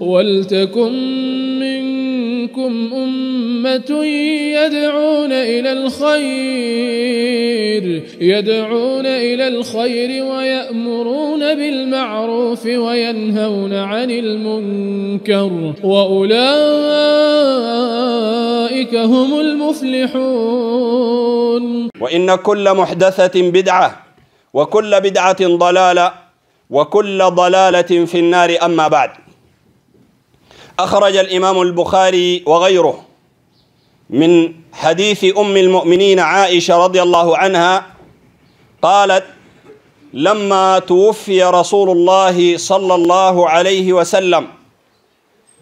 ولتكن منكم أمة يدعون إلى الخير يدعون إلى الخير ويأمرون بالمعروف وينهون عن المنكر وأولئك هم المفلحون وإن كل محدثة بدعة وكل بدعة ضلالة وكل ضلالة في النار أما بعد أخرج الإمام البخاري وغيره من حديث أم المؤمنين عائشة رضي الله عنها قالت لما توفي رسول الله صلى الله عليه وسلم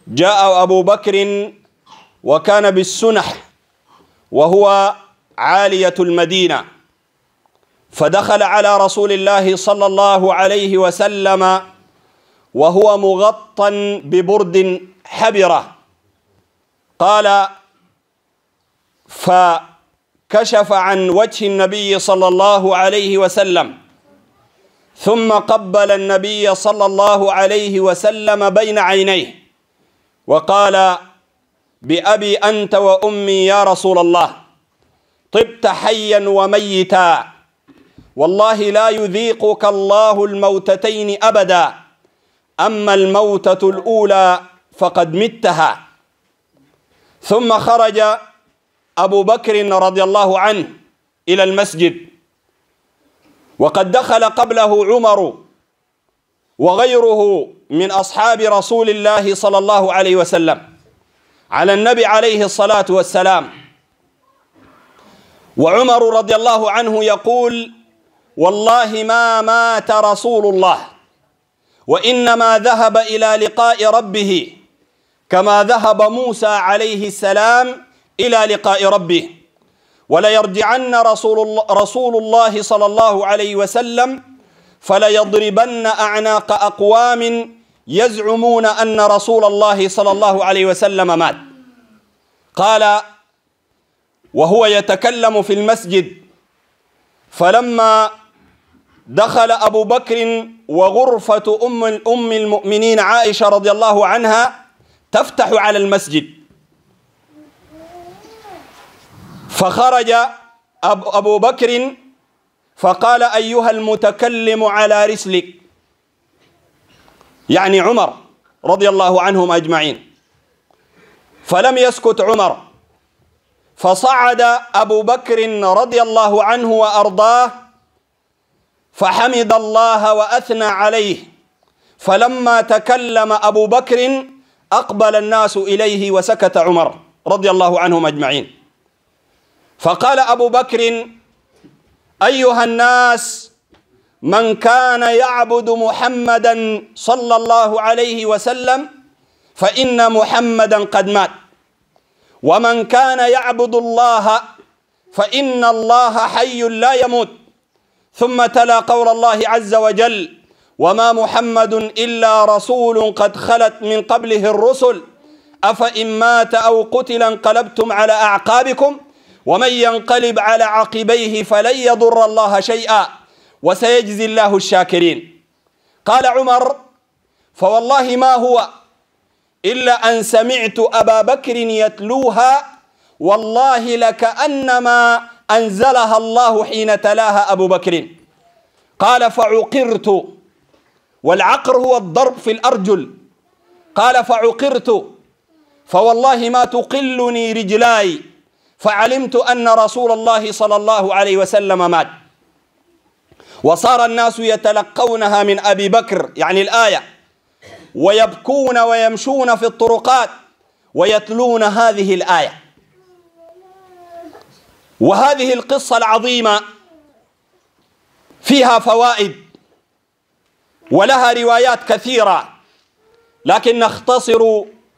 جاء أبو بكر وكان بالسنح وهو عالية المدينة فدخل على رسول الله صلى الله عليه وسلم وهو مغطى ببرد حبره قال فكشف عن وجه النبي صلى الله عليه وسلم ثم قبل النبي صلى الله عليه وسلم بين عينيه وقال بأبي أنت وأمي يا رسول الله طبت حيا وميتا والله لا يذيقك الله الموتتين أبدا أما الموتة الأولى فقد متها ثم خرج أبو بكر رضي الله عنه إلى المسجد وقد دخل قبله عمر وغيره من أصحاب رسول الله صلى الله عليه وسلم على النبي عليه الصلاة والسلام وعمر رضي الله عنه يقول والله ما مات رسول الله وإنما ذهب إلى لقاء ربه كما ذهب موسى عليه السلام إلى لقاء ربه وليرجعن رسول الله, رسول الله صلى الله عليه وسلم فليضربن أعناق أقوام يزعمون أن رسول الله صلى الله عليه وسلم مات قال وهو يتكلم في المسجد فلما دخل أبو بكر وغرفة أم الأم المؤمنين عائشة رضي الله عنها تفتح على المسجد فخرج أبو بكر فقال أيها المتكلم على رسلك يعني عمر رضي الله عنهم أجمعين فلم يسكت عمر فصعد أبو بكر رضي الله عنه وأرضاه فحمد الله وأثنى عليه فلما تكلم أبو بكر أقبل الناس إليه وسكت عمر رضي الله عنهم أجمعين فقال أبو بكر أيها الناس من كان يعبد محمدا صلى الله عليه وسلم فإن محمدا قد مات ومن كان يعبد الله فإن الله حي لا يموت ثم تلا قول الله عز وجل وما محمد إلا رسول قد خلت من قبله الرسل أفإن مات أو قتل انقلبتم على أعقابكم ومن ينقلب على عقبيه فلن يضر الله شيئا وسيجزي الله الشاكرين قال عمر فوالله ما هو إلا أن سمعت أبا بكر يتلوها والله لكأنما أنزلها الله حين تلاها أبو بكر قال فعقرت والعقر هو الضرب في الأرجل قال فعقرت فوالله ما تقلني رجلاي فعلمت أن رسول الله صلى الله عليه وسلم مات وصار الناس يتلقونها من أبي بكر يعني الآية ويبكون ويمشون في الطرقات ويتلون هذه الآية وهذه القصة العظيمة فيها فوائد ولها روايات كثيرة لكن نختصر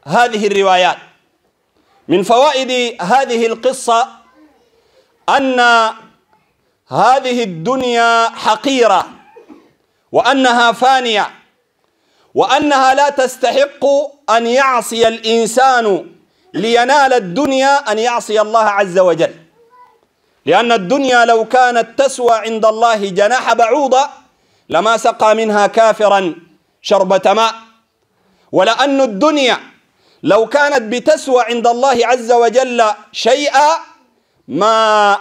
هذه الروايات من فوائد هذه القصة أن هذه الدنيا حقيرة وأنها فانية وأنها لا تستحق أن يعصي الإنسان لينال الدنيا أن يعصي الله عز وجل لأن الدنيا لو كانت تسوى عند الله جناح بعوضة لما سقى منها كافرا شربة ماء ولأن الدنيا لو كانت بتسوى عند الله عز وجل شيئا ما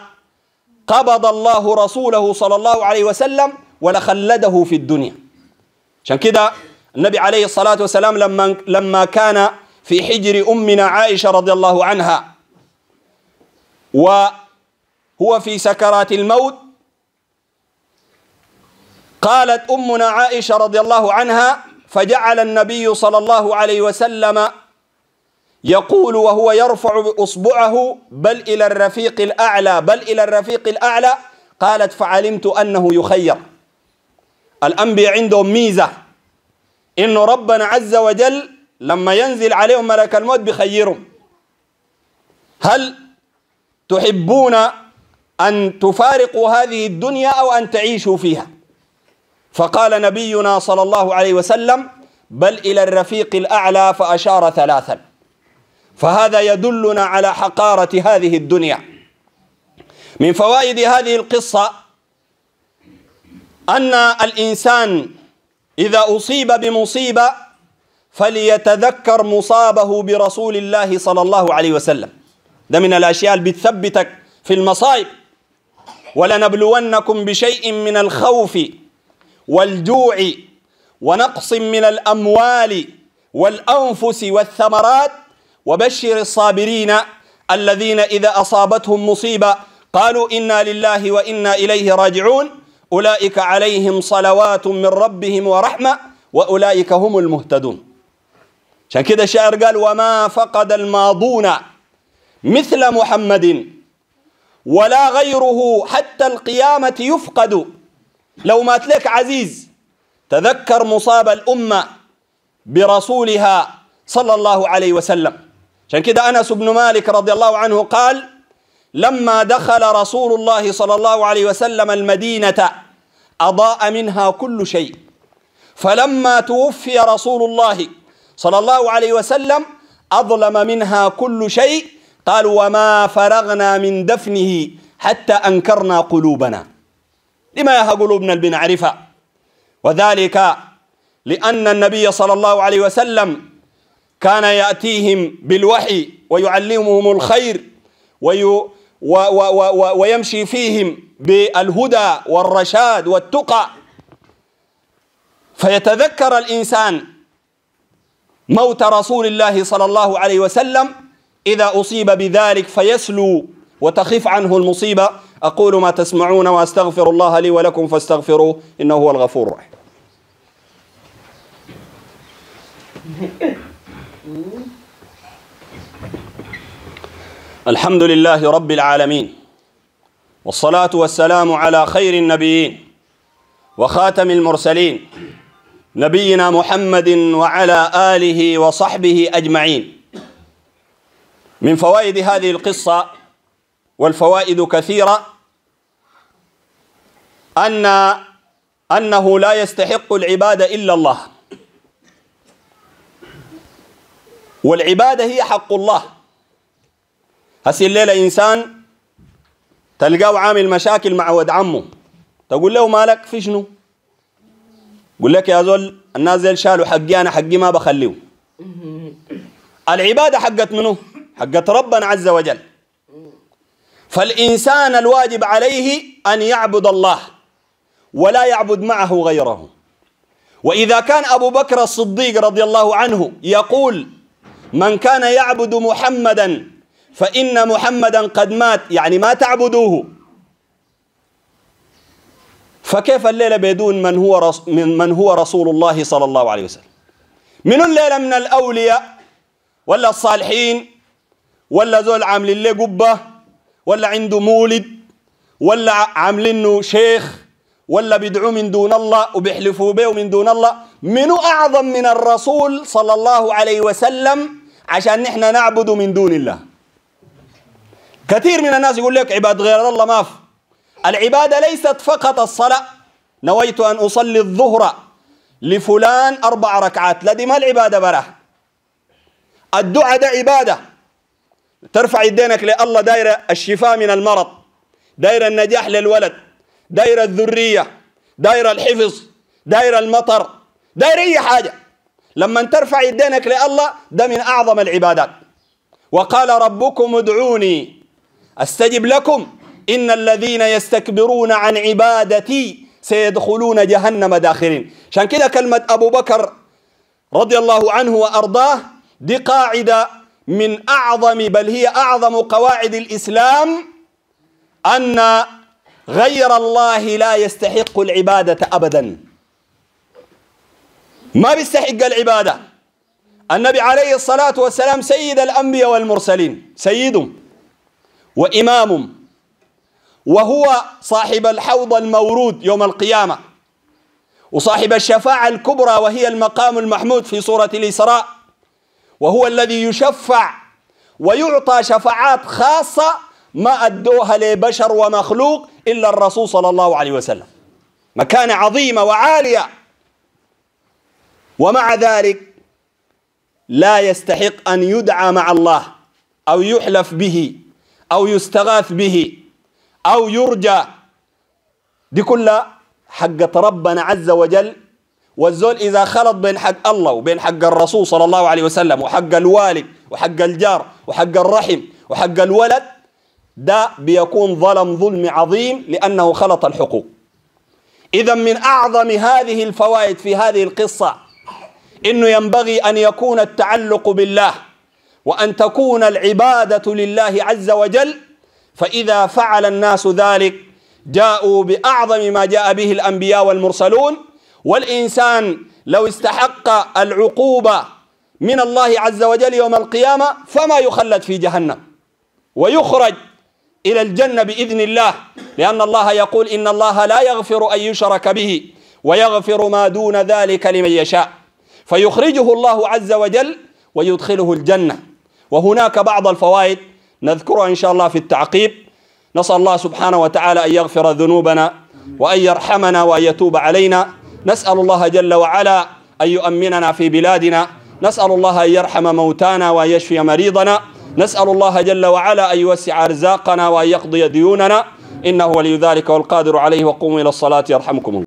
قبض الله رسوله صلى الله عليه وسلم ولخلده في الدنيا عشان كده النبي عليه الصلاة والسلام لما, لما كان في حجر أمنا عائشة رضي الله عنها وهو في سكرات الموت قالت أمنا عائشة رضي الله عنها فجعل النبي صلى الله عليه وسلم يقول وهو يرفع أصبعه بل إلى الرفيق الأعلى بل إلى الرفيق الأعلى قالت فعلمت أنه يخير الأنبياء عندهم ميزة إن ربنا عز وجل لما ينزل عليهم ملك الموت بخيرهم هل تحبون أن تفارقوا هذه الدنيا أو أن تعيشوا فيها فقال نبينا صلى الله عليه وسلم بل إلى الرفيق الأعلى فأشار ثلاثا فهذا يدلنا على حقارة هذه الدنيا من فوائد هذه القصة أن الإنسان إذا أصيب بمصيبة فليتذكر مصابه برسول الله صلى الله عليه وسلم ده من الأشياء اللي بتثبتك في المصائب ولنبلونكم بشيء من الخوف والجوع ونقص من الأموال والأنفس والثمرات وبشر الصابرين الذين إذا أصابتهم مصيبة قالوا إنا لله وإنا إليه راجعون أولئك عليهم صلوات من ربهم ورحمة وأولئك هم المهتدون عشان كده الشاعر قال وما فقد الماضون مثل محمد ولا غيره حتى القيامة يفقد لو مات لك عزيز تذكر مصاب الأمة برسولها صلى الله عليه وسلم عشان كده أنس بن مالك رضي الله عنه قال لما دخل رسول الله صلى الله عليه وسلم المدينة أضاء منها كل شيء فلما توفي رسول الله صلى الله عليه وسلم أظلم منها كل شيء قال وما فرغنا من دفنه حتى أنكرنا قلوبنا لما يهب قلوبنا بنعرفها وذلك لأن النبي صلى الله عليه وسلم كان يأتيهم بالوحي ويعلمهم الخير وي و و و ويمشي فيهم بالهدى والرشاد والتقى فيتذكر الإنسان موت رسول الله صلى الله عليه وسلم إذا أصيب بذلك فيسلو وتخف عنه المصيبة أقول ما تسمعون وأستغفر الله لي ولكم فاستغفروه إنه هو الغفور الرحيم الحمد لله رب العالمين والصلاة والسلام على خير النبيين وخاتم المرسلين نبينا محمد وعلى آله وصحبه أجمعين من فوائد هذه القصة والفوائد كثيرة أن أنه لا يستحق العبادة إلا الله والعبادة هي حق الله هسي الليلة إنسان تلقاه عامل مشاكل مع ود عمه تقول له مالك في شنو قل لك يا زول الناس زي شالوا حقي أنا حقي ما بخليه العبادة حقت منه حقت ربنا عز وجل فالإنسان الواجب عليه أن يعبد الله ولا يعبد معه غيره وإذا كان أبو بكر الصديق رضي الله عنه يقول من كان يعبد محمدا فإن محمدا قد مات يعني ما تعبدوه فكيف الليلة بدون من هو من, من هو رسول الله صلى الله عليه وسلم من الليلة من الأولياء ولا الصالحين ولا زول عاملين له قبة ولا عنده مولد ولا عاملينه شيخ ولا بيدعوا من دون الله وبيحلفوا به من دون الله منو أعظم من الرسول صلى الله عليه وسلم عشان نحن نعبد من دون الله كثير من الناس يقول لك عباد غير الله ما في العبادة ليست فقط الصلاة نويت أن أصلي الظهر لفلان أربع ركعات لدي ما العبادة برا الدعاء ده عبادة ترفع يدينك لله دايرة الشفاء من المرض دايرة النجاح للولد دايرة الذرية دايرة الحفظ دايرة المطر دايرة أي حاجة لما ترفع يدينك لله ده من أعظم العبادات وقال ربكم ادعوني أستجب لكم إن الذين يستكبرون عن عبادتي سيدخلون جهنم داخرين عشان كده كلمة أبو بكر رضي الله عنه وأرضاه دي قاعدة من أعظم بل هي أعظم قواعد الإسلام أن غير الله لا يستحق العبادة أبدا ما بيستحق العبادة النبي عليه الصلاة والسلام سيد الأنبياء والمرسلين سيدهم وإمامهم وهو صاحب الحوض المورود يوم القيامة وصاحب الشفاعة الكبرى وهي المقام المحمود في سورة الإسراء وهو الذي يشفع ويعطى شفاعات خاصة ما أدوها لبشر ومخلوق إلا الرسول صلى الله عليه وسلم مكانة عظيمة وعالية ومع ذلك لا يستحق أن يدعى مع الله أو يحلف به أو يستغاث به أو يرجى دي كلها حقة ربنا عز وجل والزول إذا خلط بين حق الله وبين حق الرسول صلى الله عليه وسلم وحق الوالد وحق الجار وحق الرحم وحق الولد ده بيكون ظلم ظلم عظيم لأنه خلط الحقوق إذا من أعظم هذه الفوائد في هذه القصة إنه ينبغي أن يكون التعلق بالله وأن تكون العبادة لله عز وجل فإذا فعل الناس ذلك جاءوا بأعظم ما جاء به الأنبياء والمرسلون والإنسان لو استحق العقوبة من الله عز وجل يوم القيامة فما يخلد في جهنم ويخرج إلى الجنة بإذن الله لأن الله يقول إن الله لا يغفر أن يشرك به ويغفر ما دون ذلك لمن يشاء فيخرجه الله عز وجل ويدخله الجنة وهناك بعض الفوائد نذكرها إن شاء الله في التعقيب نسأل الله سبحانه وتعالى أن يغفر ذنوبنا وأن يرحمنا وأن يتوب علينا نسأل الله جل وعلا أن يؤمننا في بلادنا نسأل الله أن يرحم موتانا وأن يشفي مريضنا نسأل الله جل وعلا أن يوسع أرزاقنا وأن يقضي ديوننا إنه ولي ذلك والقادر عليه وقوموا إلى الصلاة يرحمكم الله